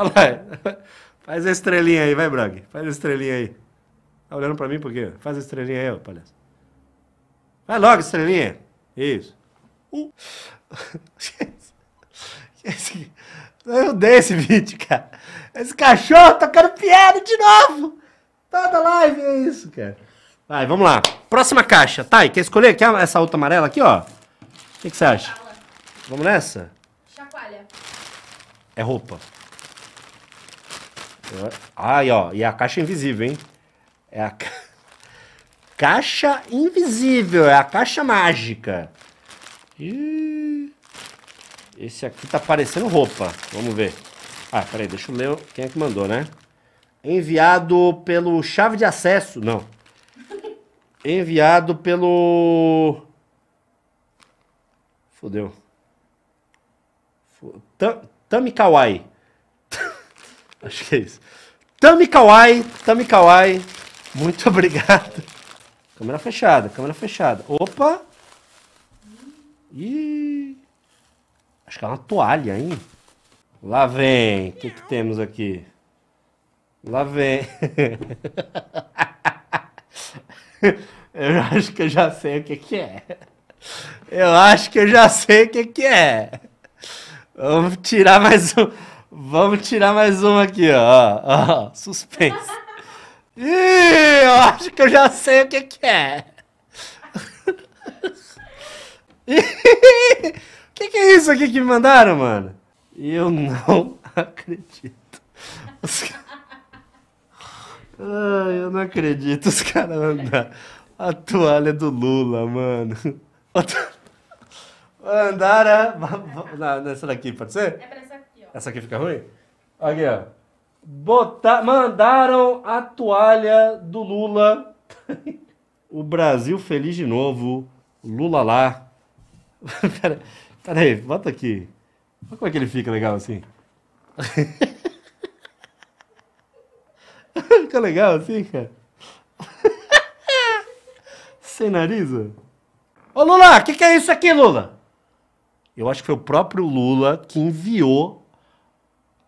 Olha lá. Faz a estrelinha aí, vai, Brog. Faz a estrelinha aí. Tá olhando pra mim por quê? Faz a estrelinha aí, ó, palhaço. Vai logo, estrelinha. Isso. Uh. Eu odeio esse vídeo, cara. Esse cachorro tocando tá piano de novo. Toda live é isso, cara. Vai, vamos lá. Próxima caixa. Thay, quer escolher? Quer essa outra amarela aqui, ó? O que, que você acha? Vamos nessa? Chacoalha. É roupa. Ai, ó, e a caixa invisível, hein? É a ca... caixa invisível, é a caixa mágica. esse aqui tá parecendo roupa. Vamos ver. Ah, peraí, deixa eu ler quem é que mandou, né? Enviado pelo chave de acesso. Não. Enviado pelo. Fodeu. Tam, Tami Acho que é isso. Tami Kawai, Tami Kawai, muito obrigado. Câmera fechada, câmera fechada. Opa! Ih! Acho que é uma toalha, hein? Lá vem. O que, que temos aqui? Lá vem. eu acho que eu já sei o que, que é. Eu acho que eu já sei o que, que é. Vamos tirar mais um. Vamos tirar mais uma aqui, ó. ó suspense. Ih, eu acho que eu já sei o que, que é. O que, que é isso aqui que me mandaram, mano? Eu não acredito. Os Ai, eu não acredito. Os caras mandaram a toalha do Lula, mano. Mandaram. Não, é essa daqui, pode ser? É pra essa aqui fica ruim? Aqui, ó. Botar, mandaram a toalha do Lula. o Brasil feliz de novo. Lula lá. pera, pera aí, bota aqui. Olha como é que ele fica legal assim. fica legal assim, cara. Sem nariz, Ô Lula, o que, que é isso aqui, Lula? Eu acho que foi o próprio Lula que enviou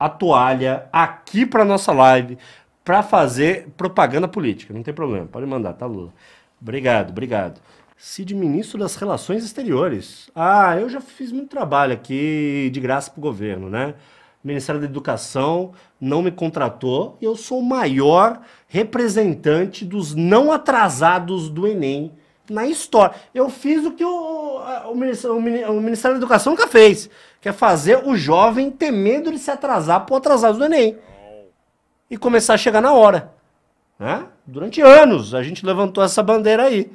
a toalha aqui para nossa live para fazer propaganda política. Não tem problema, pode mandar, tá, Lula? Obrigado, obrigado. Cid, ministro das Relações Exteriores. Ah, eu já fiz muito trabalho aqui de graça para o governo, né? O Ministério da Educação não me contratou e eu sou o maior representante dos não atrasados do Enem na história. Eu fiz o que o, o, Ministério, o Ministério da Educação nunca fez, que é fazer o jovem ter medo de se atrasar por atrasados do Enem. E começar a chegar na hora. Né? Durante anos a gente levantou essa bandeira aí,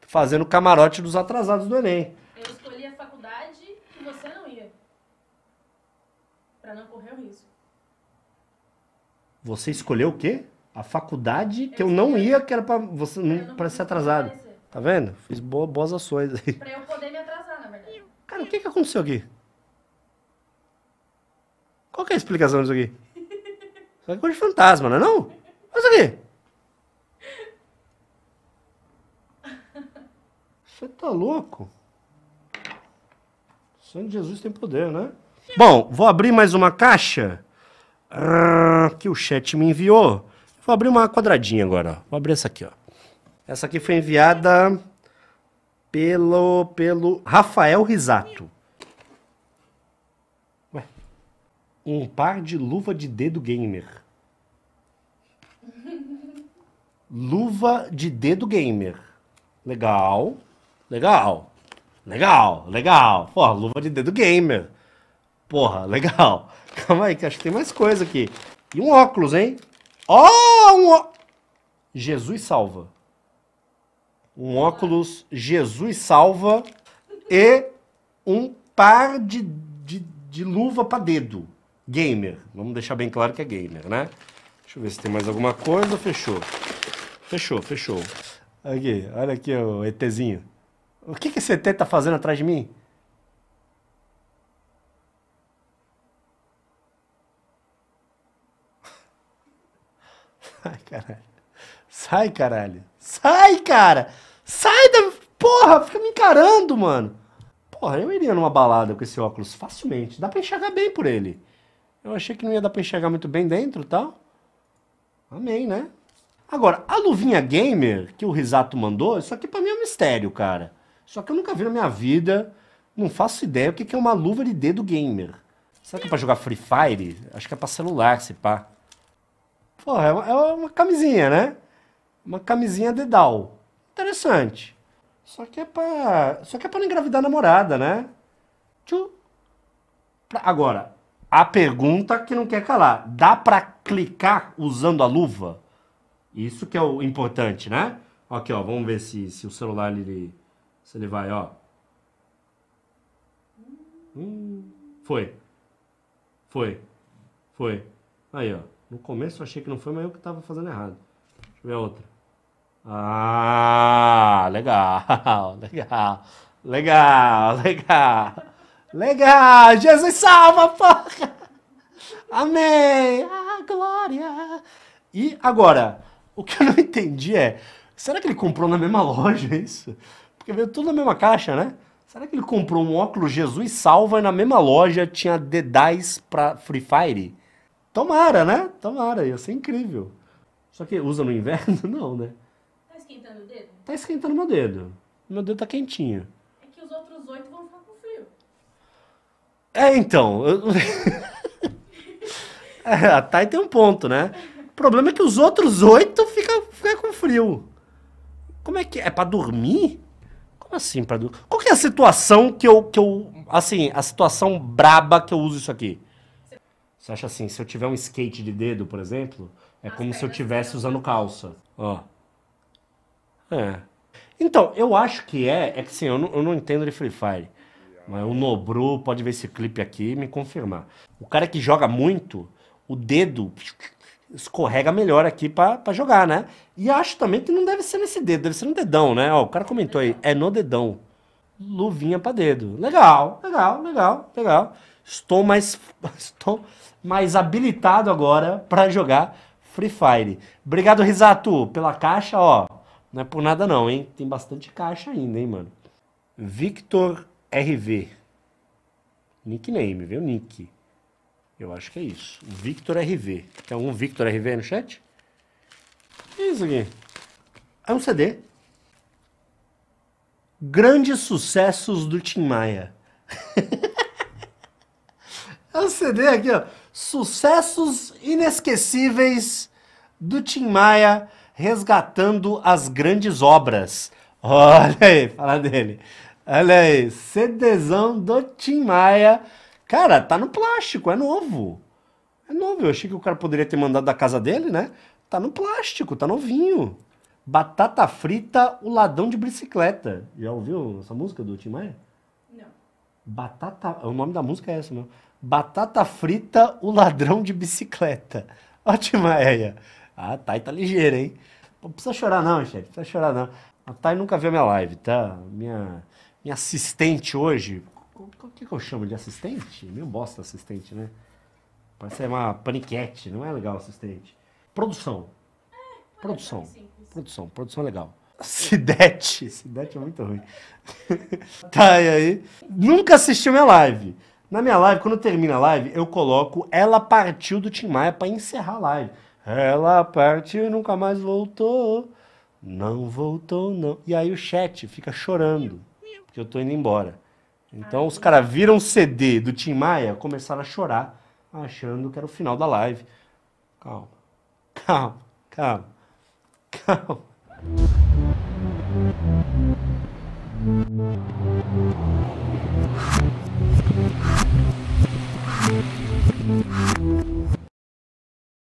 fazendo camarote dos atrasados do Enem. Eu escolhi a faculdade que você não ia. Para não correr o risco. Você escolheu o quê? A faculdade que eu, eu não ia, que era para você para ser atrasado. Tá vendo? Fiz bo boas ações aí. Pra eu poder me atrasar, na verdade. Cara, o que, que aconteceu aqui? Qual que é a explicação disso aqui? Isso aqui é coisa de fantasma, não é não? Olha isso aqui. Você tá louco? O sangue de Jesus tem poder, né? Bom, vou abrir mais uma caixa ah, que o chat me enviou. Vou abrir uma quadradinha agora. Ó. Vou abrir essa aqui, ó. Essa aqui foi enviada pelo, pelo Rafael Risato. Ué. Um par de luva de dedo gamer. Luva de dedo gamer. Legal. Legal. Legal, legal. Porra, luva de dedo gamer. Porra, legal. Calma aí, que acho que tem mais coisa aqui. E um óculos, hein? Ó, oh, um ó... Jesus salva um óculos Jesus Salva e um par de, de, de luva para dedo. Gamer. Vamos deixar bem claro que é gamer, né? Deixa eu ver se tem mais alguma coisa. Fechou. Fechou, fechou. Aqui, olha aqui o ETzinho. O que, que esse ET tá fazendo atrás de mim? sai caralho. Sai, caralho. Sai, cara! Sai da. Porra, fica me encarando, mano. Porra, eu iria numa balada com esse óculos facilmente. Dá pra enxergar bem por ele. Eu achei que não ia dar pra enxergar muito bem dentro e tal. Amém, né? Agora, a luvinha gamer que o Risato mandou, isso aqui pra mim é um mistério, cara. Só que eu nunca vi na minha vida, não faço ideia o que é uma luva de dedo gamer. Será que é pra jogar Free Fire? Acho que é pra celular, se pá. Porra, é uma, é uma camisinha, né? Uma camisinha dedal. Interessante. Só que é pra. Só que é pra não engravidar a namorada, né? Agora, a pergunta que não quer calar. Dá para clicar usando a luva? Isso que é o importante, né? Aqui, ó, vamos ver se, se o celular ele se ele vai, ó. Hum, foi. Foi. Foi. Aí, ó. No começo eu achei que não foi, mas eu que tava fazendo errado. Deixa eu ver a outra. Ah, legal, legal, legal, legal, legal. Jesus salva, porra! Amém! Ah, glória! E agora, o que eu não entendi é, será que ele comprou na mesma loja é isso? Porque veio tudo na mesma caixa, né? Será que ele comprou um óculos Jesus salva e na mesma loja tinha dedais pra Free Fire? Tomara, né? Tomara, ia ser incrível. Só que usa no inverno? Não, né? esquentando o dedo? Tá esquentando meu dedo. Meu dedo tá quentinho. É que os outros oito vão ficar com frio. É, então. Eu... é, tem um ponto, né? O problema é que os outros oito ficam fica com frio. Como é que. É? é pra dormir? Como assim pra dormir? Qual que é a situação que eu, que eu. Assim, a situação braba que eu uso isso aqui? Você acha assim, se eu tiver um skate de dedo, por exemplo, é As como se eu tivesse usando assim. calça. Ó. É. Então, eu acho que é. É que sim, eu não, eu não entendo de Free Fire. Mas o Nobru pode ver esse clipe aqui e me confirmar. O cara que joga muito, o dedo escorrega melhor aqui para jogar, né? E acho também que não deve ser nesse dedo, deve ser no dedão, né? Ó, o cara comentou aí, é no dedão. Luvinha para dedo. Legal, legal, legal, legal. Estou mais estou mais habilitado agora para jogar Free Fire. Obrigado, Risato, pela caixa, ó. Não é por nada não, hein? Tem bastante caixa ainda, hein, mano? Victor RV. Nickname, viu? Nick. Eu acho que é isso. Victor RV. Tem algum Victor RV no chat? O que é isso aqui? É um CD. Grandes sucessos do Tim Maia. é um CD aqui, ó. Sucessos inesquecíveis do Tim Maia resgatando as grandes obras. Olha aí, fala dele. Olha aí, CDzão do Tim Maia. Cara, tá no plástico, é novo. É novo, eu achei que o cara poderia ter mandado da casa dele, né? Tá no plástico, tá novinho. Batata frita, o ladrão de bicicleta. Já ouviu essa música do Tim Maia? Não. Batata, o nome da música é essa, não. Batata frita, o ladrão de bicicleta. Ótima, Eia. Ah, a Thay tá ligeira, hein? Não precisa chorar não, chefe. não precisa chorar não. A Thay nunca viu minha live, tá? Minha, minha assistente hoje, o que, que eu chamo de assistente? Meio bosta assistente, né? Parece uma paniquete, não é legal assistente. Produção. É, produção. Produção, é produção é legal. Cidete. Cidete é muito ruim. tá, e aí? Nunca assistiu minha live. Na minha live, quando termina a live, eu coloco Ela Partiu do Tim Maia pra encerrar a live. Ela partiu, nunca mais voltou. Não voltou, não. E aí o chat fica chorando, porque eu tô indo embora. Então os caras viram o CD do Tim Maia, começaram a chorar, achando que era o final da live. calma, calma, calma. calma.